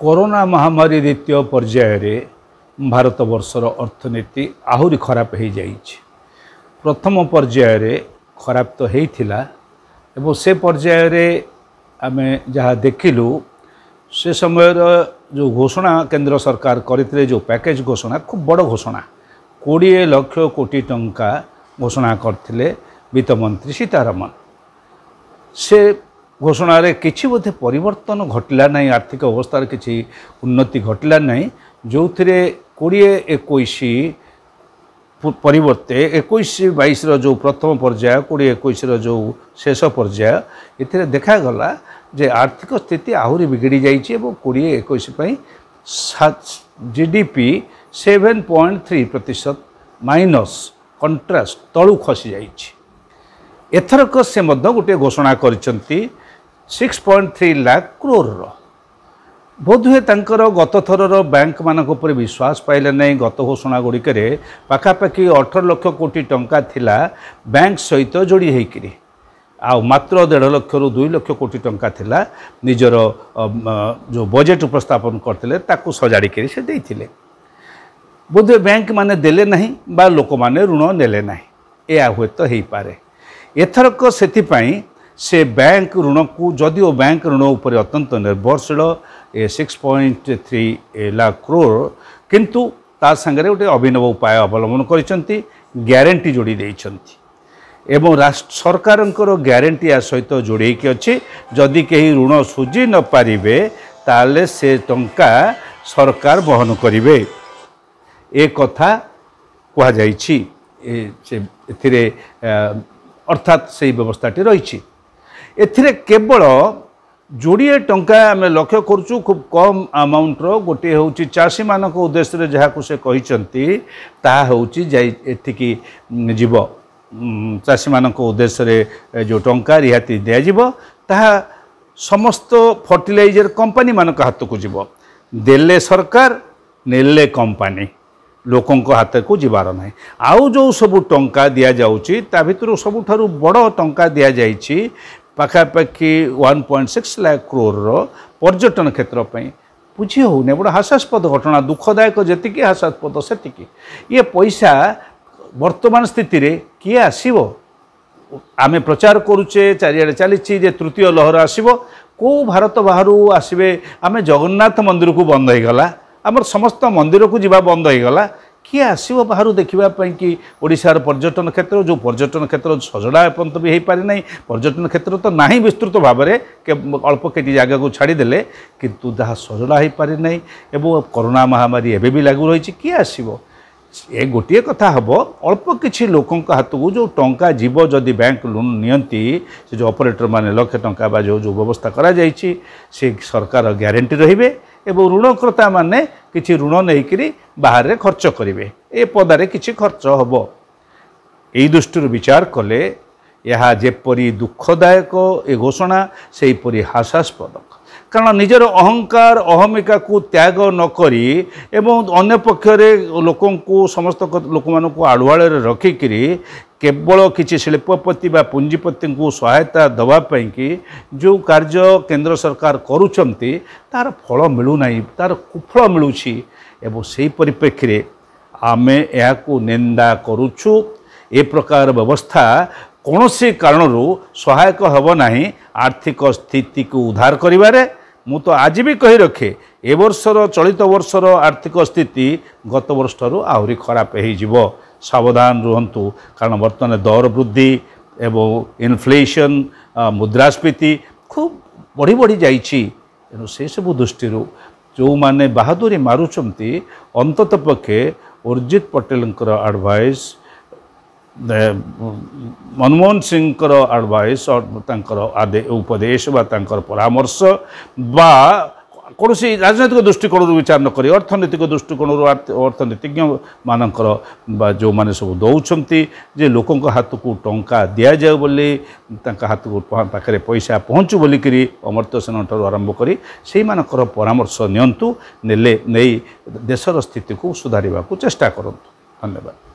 corona ମହାମାରୀ ଦ୍ୱିତୀୟ ପର୍ଯ୍ୟାୟରେ ଭାରତବର୍ଷର ଅର୍ଥନୀତି ଆହୁରି ଖରାପ ହୋଇଯାଇଛି ପ୍ରଥମ ପର୍ଯ୍ୟାୟରେ ଖରାପ ତ ହୋଇଥିଲା ଏବଂ ସେ ପର୍ଯ୍ୟାୟରେ ଆମେ ଯାହା ଦେଖିଲୁ ସେ ସମୟର ଯେଉଁ ଘୋଷଣା କେନ୍ଦ୍ର ସରକାର କରିଥିଲେ ଯେଉଁ ପ୍ୟାକେଜ୍ ଘୋଷଣା ଖୁବ୍ ବଡ଼ ଘୋଷଣା କୋଡ଼ିଏ ଲକ୍ଷ କୋଟି ଟଙ୍କା ଘୋଷଣା କରିଥିଲେ ବିତ୍ତମନ୍ତ୍ରୀ ସୀତାରମଣ ସେ ଘୋଷଣାରେ କିଛି ବୋଧେ ପରିବର୍ତ୍ତନ ଘଟିଲା ନାହିଁ ଆର୍ଥିକ ଅବସ୍ଥାରେ କିଛି ଉନ୍ନତି ଘଟିଲା ନାହିଁ ଯେଉଁଥିରେ କୋଡ଼ିଏ ଏକୋଇଶ ପରିବର୍ତ୍ତେ ଏକୋଇଶ ବାଇଶର ଯେଉଁ ପ୍ରଥମ ପର୍ଯ୍ୟାୟ କୋଡ଼ିଏ ଏକୋଇଶର ଯେଉଁ ଶେଷ ପର୍ଯ୍ୟାୟ ଏଥିରେ ଦେଖାଗଲା ଯେ ଆର୍ଥିକ ସ୍ଥିତି ଆହୁରି ବିଗିଡ଼ି ଯାଇଛି ଏବଂ କୋଡ଼ିଏ ଏକୋଇଶ ପାଇଁ G D P seven point three ପ୍ରତିଶତ ମାଇନସ୍ କଣ୍ଟ୍ରାଷ୍ଟ ତଳୁ ଖସିଯାଇଛି ଏଥରକ ସେ ମଧ୍ୟ ଗୋଟିଏ ଘୋଷଣା କରିଛନ୍ତି ସିକ୍ସ ପଏଣ୍ଟ ଥ୍ରୀ ଲାଖ କ୍ରୋରର ବୋଧହୁଏ ତାଙ୍କର ଗତ ଥରର ବ୍ୟାଙ୍କମାନଙ୍କ ଉପରେ ବିଶ୍ୱାସ ପାଇଲେ ନାହିଁ ଗତ ଘୋଷଣା ଗୁଡ଼ିକରେ ପାଖାପାଖି ଅଠର ଲକ୍ଷ କୋଟି ଟଙ୍କା ଥିଲା ବ୍ୟାଙ୍କ ସହିତ ଯୋଡ଼ି ହେଇକିରି ଆଉ ମାତ୍ର ଦେଢ଼ ଲକ୍ଷରୁ ଦୁଇ ଲକ୍ଷ କୋଟି ଟଙ୍କା ଥିଲା ନିଜର ଯେଉଁ ବଜେଟ୍ ଉପସ୍ଥାପନ କରିଥିଲେ ତାକୁ ସଜାଡ଼ିକିରି ସେ ଦେଇଥିଲେ ବୋଧେ ବ୍ୟାଙ୍କମାନେ ଦେଲେ ନାହିଁ ବା ଲୋକମାନେ ଋଣ ନେଲେ ନାହିଁ ଏହା ହୁଏତ ହେଇପାରେ ଏଥରକ ସେଥିପାଇଁ ସେ ବ୍ୟାଙ୍କ ଋଣକୁ ଯଦିଓ ବ୍ୟାଙ୍କ ଋଣ ଉପରେ ଅତ୍ୟନ୍ତ ନିର୍ଭରଶୀଳ ଏ six point three lakh crore କିନ୍ତୁ ତା ସାଙ୍ଗରେ ଗୋଟେ ଅଭିନବ ଉପାୟ ଅବଲମ୍ବନ କରିଛନ୍ତି ଗ୍ୟାରେଣ୍ଟି ଯୋଡ଼ି ଦେଇଛନ୍ତି ଏବଂ ସରକାରଙ୍କର ଗ୍ୟାରେଣ୍ଟି ଏହା ସହିତ ଯୋଡ଼େଇକି ଅଛି ଯଦି କେହି ଋଣ ସୁଝି ନପାରିବେ ତାହେଲେ ସେ ଟଙ୍କା ସରକାର ବହନ କରିବେ ଏ କଥା କୁହାଯାଇଛି ଏଥିରେ ଅର୍ଥାତ୍ ସେଇ ବ୍ୟବସ୍ଥାଟି ରହିଛି ଏଥିରେ କେବଳ ଯୋଡ଼ିଏ ଟଙ୍କା ଆମେ ଲକ୍ଷ୍ୟ କରୁଛୁ ଖୁବ୍ କମ୍ ଆମାଉଣ୍ଟର ଗୋଟିଏ ହେଉଛି ଚାଷୀମାନଙ୍କ ଉଦ୍ଦେଶ୍ୟରେ ଯାହାକୁ ସେ କହିଛନ୍ତି ତାହା ହେଉଛି ଯାଇ ଏଠିକି ଯିବ ଚାଷୀମାନଙ୍କ ଉଦ୍ଦେଶ୍ୟରେ ଯେଉଁ ଟଙ୍କା ରିହାତି ଦିଆଯିବ ତାହା ସମସ୍ତ ଫର୍ଟିଲାଇଜର କମ୍ପାନୀମାନଙ୍କ ହାତକୁ ଯିବ ଦେଲେ ସରକାର ନେଲେ କମ୍ପାନୀ ଲୋକଙ୍କ ହାତକୁ ଯିବାର ନାହିଁ ଆଉ ଯେଉଁ ସବୁ ଟଙ୍କା ଦିଆଯାଉଛି ତା ଭିତରୁ ସବୁଠାରୁ ବଡ଼ ଟଙ୍କା ଦିଆଯାଇଛି पाखापाइन्ट सिक्स लाख क्रोर र पर्यटन क्षेत्र क्षेत्रप बुझिहेउने बोट हास्यास्पद घटना दुखदायक दुःखद हास्यास्पद त्यतिकि ये पैसा बर्तमान स्थितिले कि आसे प्रचार गर्ुचे चारिआ चालि तृतीय लहर आसि को आसे आमे जगन्नाथ मन्दिरको बन्द हुम समस्त मन्दिरको जुवा बन्द हुन्छ କିଏ ଆସିବ ବାହାରୁ ଦେଖିବା ପାଇଁ କି ଓଡ଼ିଶାର ପର୍ଯ୍ୟଟନ କ୍ଷେତ୍ର ଯେଉଁ ପର୍ଯ୍ୟଟନ କ୍ଷେତ୍ର ସଜଡ଼ା ଏପର୍ଯ୍ୟନ୍ତ ବି ହେଇପାରି ନାହିଁ ପର୍ଯ୍ୟଟନ କ୍ଷେତ୍ର ତ ନାହିଁ ବିସ୍ତୃତ ଭାବରେ ଅଳ୍ପ କେଟି ଜାଗାକୁ ଛାଡ଼ିଦେଲେ କିନ୍ତୁ ତାହା ସଜଡ଼ା ହେଇପାରି ନାହିଁ ଏବଂ କରୋନା ମହାମାରୀ ଏବେ ବି ଲାଗୁ ରହିଛି କିଏ ଆସିବ ଏ ଗୋଟିଏ କଥା ହେବ ଅଳ୍ପ କିଛି ଲୋକଙ୍କ ହାତକୁ ଯେଉଁ ଟଙ୍କା ଯିବ ଯଦି ବ୍ୟାଙ୍କ ଲୋନ୍ ନିଅନ୍ତି ସେ ଯେଉଁ ଅପରେଟର୍ମାନେ ଲକ୍ଷେ ଟଙ୍କା ବା ଯେଉଁ ଯେଉଁ ବ୍ୟବସ୍ଥା କରାଯାଇଛି ସେ ସରକାର ଗ୍ୟାରେଣ୍ଟି ରହିବେ ଏବଂ ଋଣକର୍ତ୍ତାମାନେ କିଛି ଋଣ ନେଇକରି ବାହାରେ ଖର୍ଚ୍ଚ କରିବେ ଏ ପଦାରେ କିଛି ଖର୍ଚ୍ଚ ହେବ ଏଇ ଦୃଷ୍ଟିରୁ ବିଚାର କଲେ ଏହା ଯେପରି ଦୁଃଖଦାୟକ ଏ ଘୋଷଣା ସେହିପରି ହାସ୍ୟାସ୍ପଦ କାରଣ ନିଜର ଅହଙ୍କାର ଅହମିକାକୁ ତ୍ୟାଗ ନକରି ଏବଂ ଅନ୍ୟ ପକ୍ଷରେ ଲୋକଙ୍କୁ ସମସ୍ତ ଲୋକମାନଙ୍କୁ ଆଡ଼ୁଆଳରେ ରଖିକିରି କେବଳ କିଛି ଶିଳ୍ପପତି ବା ପୁଞ୍ଜିପତିଙ୍କୁ ସହାୟତା ଦେବା ପାଇଁକି ଯେଉଁ କାର୍ଯ୍ୟ କେନ୍ଦ୍ର ସରକାର କରୁଛନ୍ତି ତା'ର ଫଳ ମିଳୁନାହିଁ ତା'ର କୁଫଳ ମିଳୁଛି ଏବଂ ସେହି ପରିପ୍ରେକ୍ଷୀରେ ଆମେ ଏହାକୁ ନିନ୍ଦା କରୁଛୁ ଏ ପ୍ରକାର ବ୍ୟବସ୍ଥା କୌଣସି କାରଣରୁ ସହାୟକ ହେବ ନାହିଁ ଆର୍ଥିକ ସ୍ଥିତିକୁ ଉଦ୍ଧାର କରିବାରେ ମୁଁ ତ ଆଜି ବି କହି ରଖେ ଏ ବର୍ଷର ଚଳିତ ବର୍ଷର ଆର୍ଥିକ ସ୍ଥିତି ଗତ ବର୍ଷଠାରୁ ଆହୁରି ଖରାପ ହୋଇଯିବ ସାବଧାନ ରୁହନ୍ତୁ କାରଣ ବର୍ତ୍ତମାନ ଦର ବୃଦ୍ଧି ଏବଂ ଇନ୍ଫ୍ଲେସନ୍ ମୁଦ୍ରାସ୍ଫୀତି ଖୁବ୍ ବଢ଼ି ବଢ଼ି ଯାଇଛି ତେଣୁ ସେସବୁ ଦୃଷ୍ଟିରୁ ଯେଉଁମାନେ ବାହାଦୁରୀ ମାରୁଛନ୍ତି ଅନ୍ତତଃ ପକ୍ଷେ ଅର୍ଜିତ ପଟେଲଙ୍କର ଆଡ଼ଭାଇସ୍ ମନମୋହନ ସିଂଙ୍କର ଆଡ଼ଭାଇସ୍ ତାଙ୍କର ଉପଦେଶ ବା ତାଙ୍କର ପରାମର୍ଶ ବା କୌଣସି ରାଜନୈତିକ ଦୃଷ୍ଟିକୋଣରୁ ବିଚାର ନକରି ଅର୍ଥନୈତିକ ଦୃଷ୍ଟିକୋଣରୁ ଅର୍ଥନୀତିଜ୍ଞ ମାନଙ୍କର ବା ଯେଉଁମାନେ ସବୁ ଦେଉଛନ୍ତି ଯେ ଲୋକଙ୍କ ହାତକୁ ଟଙ୍କା ଦିଆଯାଉ ବୋଲି ତାଙ୍କ ହାତକୁ ପାଖରେ ପଇସା ପହଞ୍ଚୁ ବୋଲିକରି ଅମର୍ତ୍ୟ ସେନଠାରୁ ଆରମ୍ଭ କରି ସେଇମାନଙ୍କର ପରାମର୍ଶ ନିଅନ୍ତୁ ନେଲେ ନେଇ ଦେଶର ସ୍ଥିତିକୁ ସୁଧାରିବାକୁ ଚେଷ୍ଟା କରନ୍ତୁ ଧନ୍ୟବାଦ